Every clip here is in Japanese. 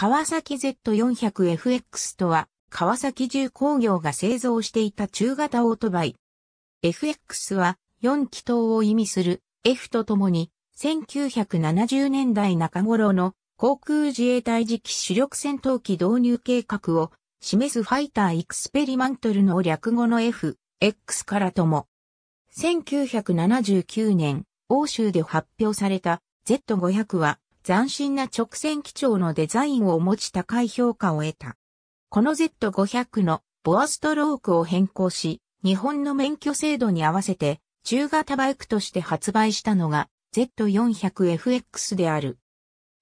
川崎 Z400FX とは、川崎重工業が製造していた中型オートバイ。FX は4気筒を意味する F とともに、1970年代中頃の航空自衛隊時期主力戦闘機導入計画を示すファイターエクスペリマントルの略語の F、X からとも。1979年、欧州で発表された Z500 は斬新な直線基調のデザインを持ち高い評価を得た。この Z500 のボアストロークを変更し、日本の免許制度に合わせて中型バイクとして発売したのが Z400FX である。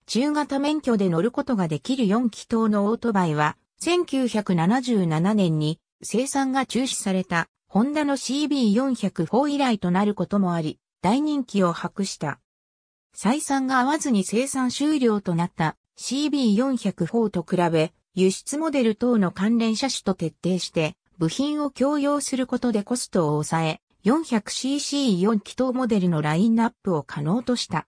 中型免許で乗ることができる4気筒のオートバイは、1977年に生産が中止されたホンダの CB404 以来となることもあり、大人気を博した。採算が合わずに生産終了となった CB404 と比べ、輸出モデル等の関連車種と徹底して、部品を共用することでコストを抑え、400cc4 気筒モデルのラインナップを可能とした。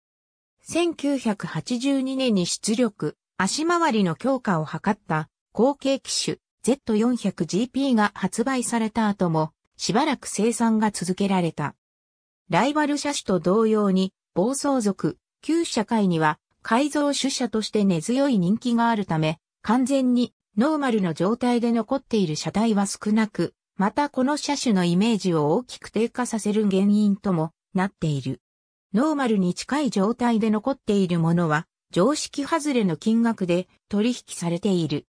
1982年に出力、足回りの強化を図った後継機種 Z400GP が発売された後も、しばらく生産が続けられた。ライバル車種と同様に、暴走族旧社会には改造主車として根強い人気があるため、完全にノーマルの状態で残っている車体は少なく、またこの車種のイメージを大きく低下させる原因ともなっている。ノーマルに近い状態で残っているものは、常識外れの金額で取引されている。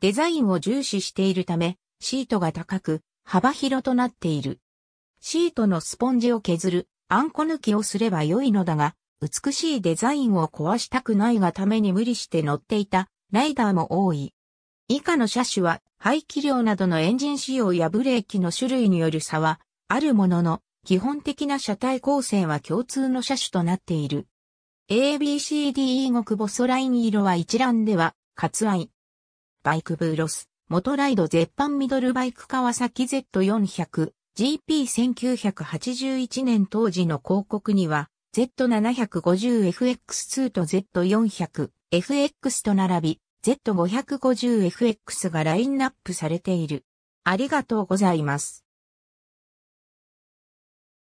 デザインを重視しているため、シートが高く、幅広となっている。シートのスポンジを削る、あんこ抜きをすれば良いのだが、美しいデザインを壊したくないがために無理して乗っていたライダーも多い。以下の車種は排気量などのエンジン仕様やブレーキの種類による差はあるものの、基本的な車体構成は共通の車種となっている。ABCDE 極細ライン色は一覧では、割愛。バイクブーロス、モトライド絶版ミドルバイク川崎 Z400、GP1981 年当時の広告には、Z750FX2 と Z400FX と並び Z550FX がラインナップされている。ありがとうございます。